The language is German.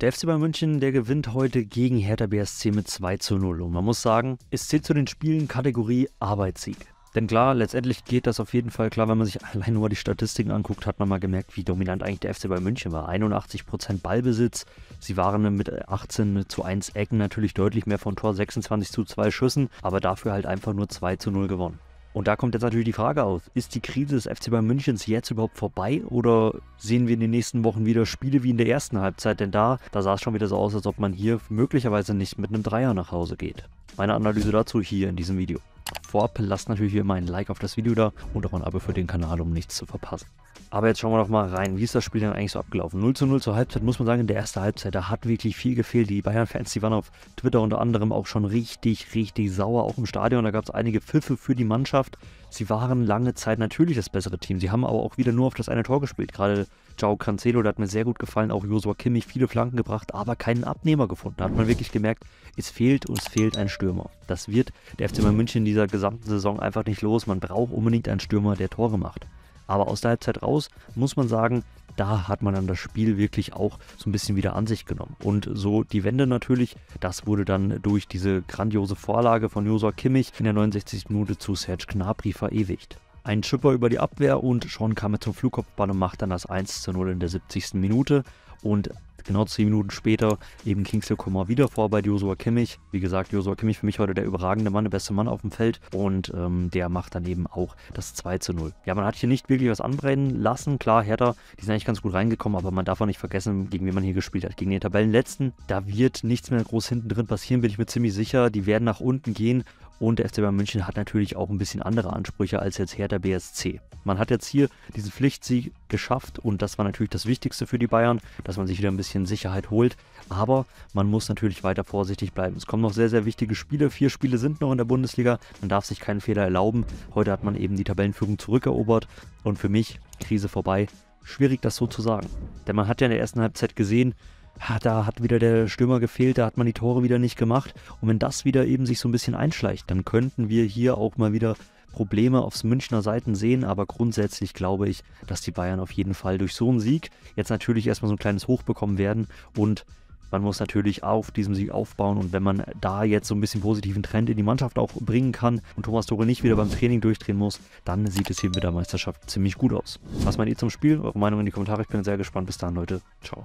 Der FC Bayern München, der gewinnt heute gegen Hertha BSC mit 2 zu 0. Und man muss sagen, es zählt zu den Spielen Kategorie Arbeitssieg. Denn klar, letztendlich geht das auf jeden Fall klar, wenn man sich allein nur die Statistiken anguckt, hat man mal gemerkt, wie dominant eigentlich der FC Bayern München war. 81% Ballbesitz, sie waren mit 18 zu 1 Ecken natürlich deutlich mehr von Tor, 26 zu 2 Schüssen, aber dafür halt einfach nur 2 zu 0 gewonnen. Und da kommt jetzt natürlich die Frage aus, ist die Krise des FC Bayern Münchens jetzt überhaupt vorbei oder sehen wir in den nächsten Wochen wieder Spiele wie in der ersten Halbzeit? Denn da, da sah es schon wieder so aus, als ob man hier möglicherweise nicht mit einem Dreier nach Hause geht. Meine Analyse dazu hier in diesem Video vorab lasst natürlich wie immer ein Like auf das Video da und auch ein Abo für den Kanal, um nichts zu verpassen. Aber jetzt schauen wir doch mal rein, wie ist das Spiel denn eigentlich so abgelaufen? 0 zu 0 zur Halbzeit muss man sagen, in der ersten Halbzeit, da hat wirklich viel gefehlt. Die Bayern-Fans, die waren auf Twitter unter anderem auch schon richtig, richtig sauer, auch im Stadion. Da gab es einige Pfiffe für die Mannschaft. Sie waren lange Zeit natürlich das bessere Team. Sie haben aber auch wieder nur auf das eine Tor gespielt. Gerade Joao Cancelo, der hat mir sehr gut gefallen, auch Josua Kimmich, viele Flanken gebracht, aber keinen Abnehmer gefunden. Da hat man wirklich gemerkt, es fehlt uns fehlt ein Stürmer. Das wird der FC München in dieser gesamten Saison einfach nicht los. Man braucht unbedingt einen Stürmer, der Tore macht. Aber aus der Halbzeit raus muss man sagen, da hat man dann das Spiel wirklich auch so ein bisschen wieder an sich genommen. Und so die Wende natürlich, das wurde dann durch diese grandiose Vorlage von Josua Kimmich in der 69. Minute zu Serge Gnabry verewigt. Ein Schipper über die Abwehr und schon kam er zum Flugkopfball und macht dann das 1 zu 0 in der 70. Minute. Und Genau zehn Minuten später eben Kingsley Coman wieder vor bei Joshua Kimmich. Wie gesagt, Joshua Kimmich für mich heute der überragende Mann, der beste Mann auf dem Feld und ähm, der macht dann eben auch das 2 zu 0. Ja, man hat hier nicht wirklich was anbrennen lassen. Klar, Hertha, die sind eigentlich ganz gut reingekommen, aber man darf auch nicht vergessen, gegen wen man hier gespielt hat. Gegen den Tabellenletzten, da wird nichts mehr groß hinten drin passieren, bin ich mir ziemlich sicher. Die werden nach unten gehen und der FC Bayern München hat natürlich auch ein bisschen andere Ansprüche als jetzt Hertha BSC. Man hat jetzt hier diesen Pflichtsieg geschafft und das war natürlich das Wichtigste für die Bayern, dass man sich wieder ein bisschen Sicherheit holt. Aber man muss natürlich weiter vorsichtig bleiben. Es kommen noch sehr, sehr wichtige Spiele. Vier Spiele sind noch in der Bundesliga. Man darf sich keinen Fehler erlauben. Heute hat man eben die Tabellenführung zurückerobert und für mich Krise vorbei. Schwierig das so zu sagen. Denn man hat ja in der ersten Halbzeit gesehen, da hat wieder der Stürmer gefehlt, da hat man die Tore wieder nicht gemacht. Und wenn das wieder eben sich so ein bisschen einschleicht, dann könnten wir hier auch mal wieder Probleme aufs Münchner Seiten sehen, aber grundsätzlich glaube ich, dass die Bayern auf jeden Fall durch so einen Sieg jetzt natürlich erstmal so ein kleines Hoch bekommen werden und man muss natürlich auf diesem Sieg aufbauen und wenn man da jetzt so ein bisschen positiven Trend in die Mannschaft auch bringen kann und Thomas Tore nicht wieder beim Training durchdrehen muss, dann sieht es hier mit der Meisterschaft ziemlich gut aus. Was meint ihr zum Spiel? Eure Meinung in die Kommentare, ich bin sehr gespannt. Bis dann, Leute. Ciao.